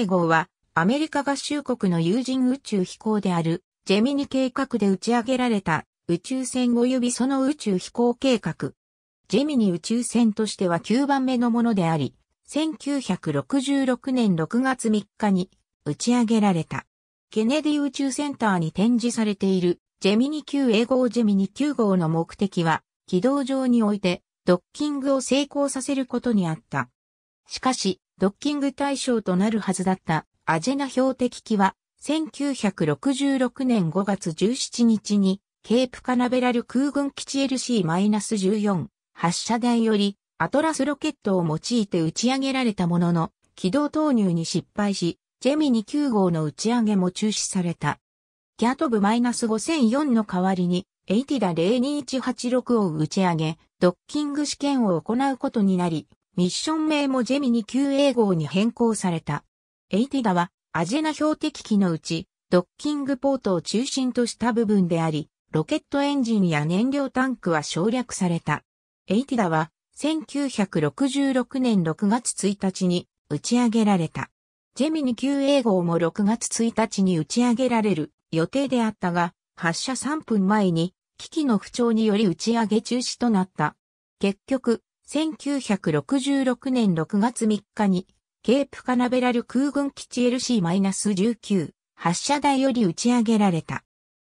星号は、アメリカ合衆国の有人宇宙飛行である、ジェミニ計画で打ち上げられた、宇宙船及びその宇宙飛行計画。ジェミニ宇宙船としては9番目のものであり、1966年6月3日に打ち上げられた。ケネディ宇宙センターに展示されているジェミニ q 英号ジェミニ9号の目的は軌道上においてドッキングを成功させることにあった。しかし、ドッキング対象となるはずだったアジェナ標的機は、1966年5月17日に、ケープカナベラル空軍基地 LC-14 発射台より、アトラスロケットを用いて打ち上げられたものの、軌道投入に失敗し、ジェミニ9号の打ち上げも中止された。ギャトブ -5004 の代わりに、エイティダ02186を打ち上げ、ドッキング試験を行うことになり、ミッション名もジェミニ q a 号に変更された。エイティダはアジェナ標的機のうち、ドッキングポートを中心とした部分であり、ロケットエンジンや燃料タンクは省略された。エイティダは1966年6月1日に打ち上げられた。ジェミニ q a 号も6月1日に打ち上げられる予定であったが、発射3分前に機器の不調により打ち上げ中止となった。結局、1966年6月3日に、ケープカナベラル空軍基地 LC-19 発射台より打ち上げられた。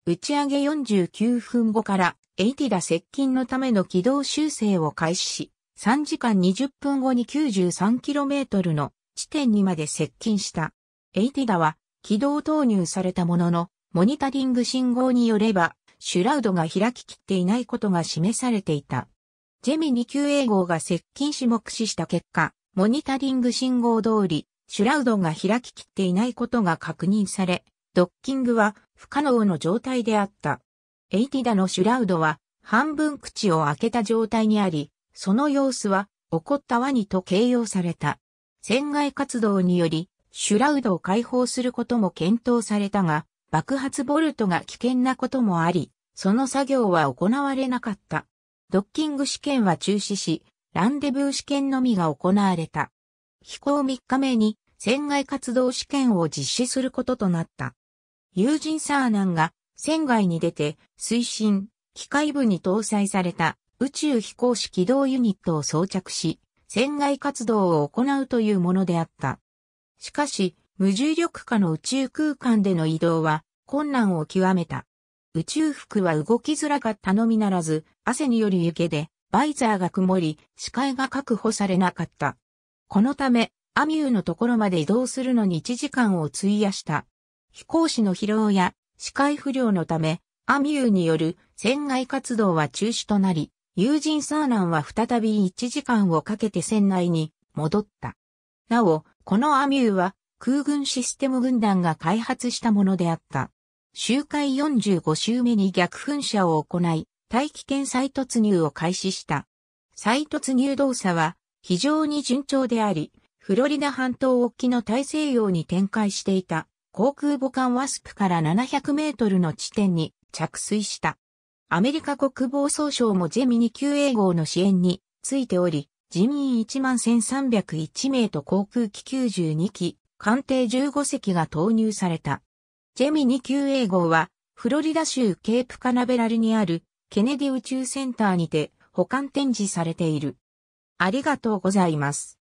打ち上げ49分後から、エイティダ接近のための軌道修正を開始し、3時間20分後に 93km の地点にまで接近した。エイティダは軌道投入されたものの、モニタリング信号によれば、シュラウドが開ききっていないことが示されていた。ジェミニ級英号が接近し目視した結果、モニタリング信号通り、シュラウドが開ききっていないことが確認され、ドッキングは不可能の状態であった。エイティダのシュラウドは半分口を開けた状態にあり、その様子は起こったワニと形容された。船外活動により、シュラウドを解放することも検討されたが、爆発ボルトが危険なこともあり、その作業は行われなかった。ドッキング試験は中止し、ランデブー試験のみが行われた。飛行3日目に、船外活動試験を実施することとなった。友人サーナンが船外に出て推進、機械部に搭載された宇宙飛行士起動ユニットを装着し、船外活動を行うというものであった。しかし、無重力下の宇宙空間での移動は困難を極めた。宇宙服は動きづらかったのみならず、汗により湯気で、バイザーが曇り、視界が確保されなかった。このため、アミューのところまで移動するのに1時間を費やした。飛行士の疲労や視界不良のため、アミューによる船外活動は中止となり、友人サーナンは再び1時間をかけて船内に戻った。なお、このアミューは空軍システム軍団が開発したものであった。周回45周目に逆噴射を行い、大気圏再突入を開始した。再突入動作は非常に順調であり、フロリダ半島沖の大西洋に展開していた航空母艦ワスプから700メートルの地点に着水した。アメリカ国防総省もジェミニ救 A 号の支援についており、人員11,301名と航空機92機、艦艇15隻が投入された。ジェミニ級 A 号は、フロリダ州ケープカナベラルにあるケネディ宇宙センターにて保管展示されている。ありがとうございます。